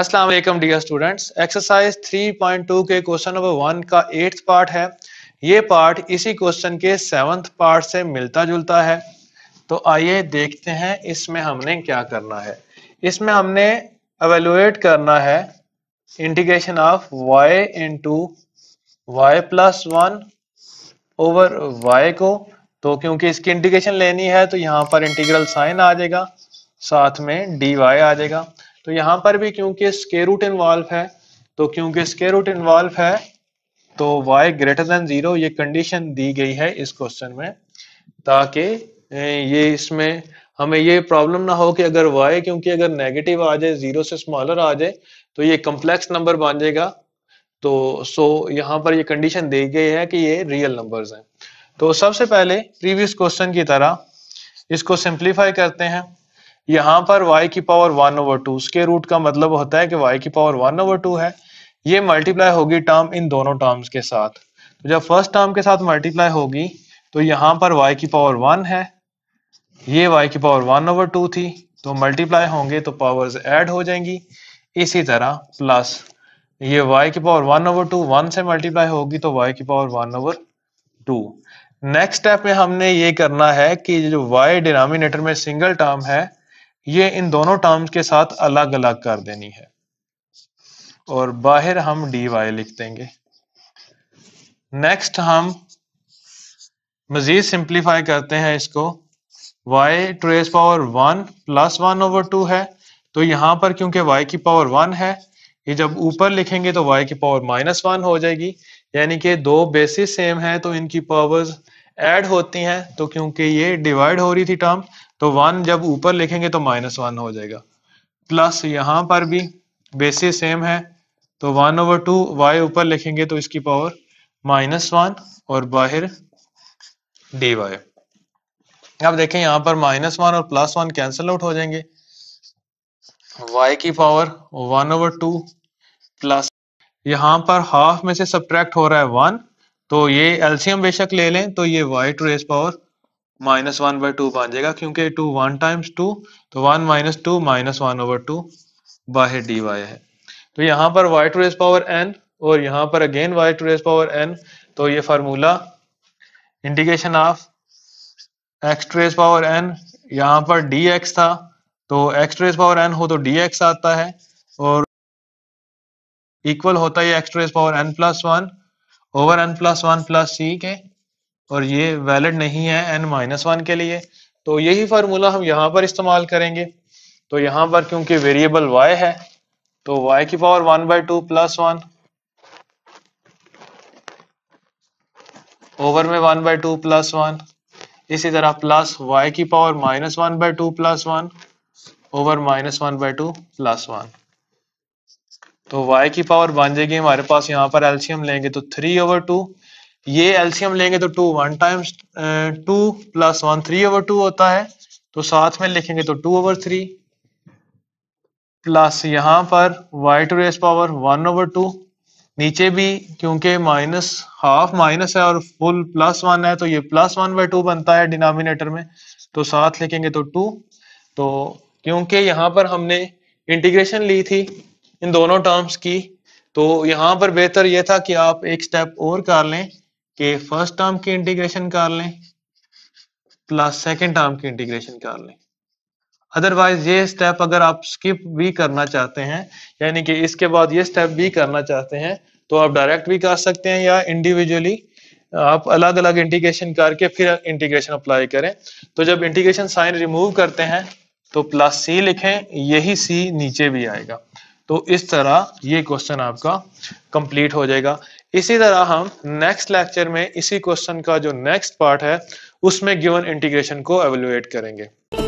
अस्सलाम वालेकुम dear students exercise 3.2 के क्वेश्चन नंबर वन का एट्थ पार्ट है ये पार्ट इसी क्वेश्चन के सेवंथ पार्ट से मिलता जुलता है तो आइए देखते हैं इसमें हमने क्या करना है इसमें हमने एवेलुएट करना है integration of y into Y plus one over y को तो क्योंकि इसकी इंटीग्रेशन लेनी है तो यहाँ पर इंटीग्रल साइन आ जाएगा साथ में dy आ जाएगा तो यहां पर भी क्योंकि स्केरूट इन्वॉल्व है तो क्योंकि स्केरूट इन्वॉल्व है तो y ग्रेटर देन जीरो ये कंडीशन दी गई है इस क्वेश्चन में ताकि ये इसमें हमें ये प्रॉब्लम ना हो कि अगर y क्योंकि अगर नेगेटिव आ जाए जीरो से स्मॉलर आ जाए तो ये कम्प्लेक्स नंबर बन जाएगा तो सो यहाँ पर ये कंडीशन दी गई है कि ये रियल नंबर्स हैं तो सबसे पहले प्रीवियस क्वेश्चन की तरह इसको सिंप्लीफाई करते हैं यहाँ पर y की पावर वन ओवर टू उसके रूट का मतलब होता है कि y की पावर वन ओवर टू है ये मल्टीप्लाई होगी टर्म इन दोनों टर्म्स के साथ तो जब फर्स्ट टर्म के साथ मल्टीप्लाई होगी तो यहाँ पर y की पावर वन है ये y की पावर वन ओवर टू थी तो मल्टीप्लाई होंगे तो पावर्स ऐड हो जाएंगी इसी तरह प्लस ये y की power one over two one से मल्टीप्लाई होगी तो y की power one over two next step में हमने ये करना है कि जो y डिनोमिनेटर में सिंगल टर्म है ये इन दोनों टर्म्स के साथ अलग अलग कर देनी है और बाहर हम डी वाई लिख देंगे नेक्स्ट हम मजीद सिंप्लीफाई करते हैं इसको y to raise power one plus one over two है तो यहां पर क्योंकि y की पावर वन है ये जब ऊपर लिखेंगे तो y की पावर माइनस वन हो जाएगी यानी कि दो बेसिस सेम है तो इनकी पावर्स ऐड होती हैं तो क्योंकि ये डिवाइड हो रही थी टर्म तो वन जब ऊपर लिखेंगे तो माइनस वन हो जाएगा प्लस यहां पर भी बेसिस सेम है तो वन ओवर टू वाई ऊपर लिखेंगे तो इसकी पावर माइनस वन और बाहर डी वाई अब देखें यहाँ पर माइनस वन और प्लस वन कैंसिल आउट हो जाएंगे वाई की power one over two plus यहां पर हाफ में से सब्ट्रैक्ट हो रहा है वन तो ये एल्सियम बेशक ले लें तो ये Y to raise power minus one तो बाई टू बन जाएगा क्योंकि टू वन टाइम्स टू तो one minus two minus one over two बाहे डी वाई है तो यहाँ पर Y to raise power N और यहाँ पर again Y to raise power N तो ये formula integration of X to raise power N यहाँ पर डी एक्स था तो X to raise power N हो तो डी एक्स आता है और इक्वल होता है X to raise power N plus one over N plus one plus C के और ये वैलिड नहीं है एन माइनस वन के लिए तो यही फार्मूला हम यहाँ पर इस्तेमाल करेंगे तो यहाँ पर क्योंकि वेरिएबल वाई है तो वाई की power one by two plus one over में one by two plus one इसी तरह प्लस वाई की power minus one by two plus one over minus one by two plus one तो y की power तो बन जाएगी हमारे पास यहाँ पर एल्शियम लेंगे तो थ्री ओवर टू ये एल्सियम लेंगे तो two one times two plus one three over two होता है तो साथ में लिखेंगे तो टू ओवर थ्री प्लस यहां पर Y to raise power one over two नीचे भी क्योंकि माइनस हाफ माइनस है और फुल प्लस वन है तो ये प्लस वन बाई टू बनता है डिनोमिनेटर में तो साथ लिखेंगे तो टू तो क्योंकि यहां पर हमने इंटीग्रेशन ली थी इन दोनों टर्म्स की तो यहां पर बेहतर यह था कि आप एक स्टेप और कर लें कि फर्स्ट टर्म की इंटीग्रेशन कर लें प्लस सेकेंड टर्म की इंटीग्रेशन कर लें अदरवाइज ये स्टेप अगर आप स्किप भी करना चाहते हैं यानी कि इसके बाद ये स्टेप भी करना चाहते हैं तो आप डायरेक्ट भी कर सकते हैं या इंडिविजुअली आप अलग अलग इंटीग्रेशन करके फिर इंटीग्रेशन अप्लाई करें तो जब इंटीग्रेशन साइन रिमूव करते हैं तो प्लस सी लिखें यही सी नीचे भी आएगा तो इस तरह ये क्वेश्चन आपका कंप्लीट हो जाएगा इसी तरह हम नेक्स्ट लेक्चर में इसी क्वेश्चन का जो नेक्स्ट पार्ट है उसमें गिवन इंटीग्रेशन को एवेलुएट करेंगे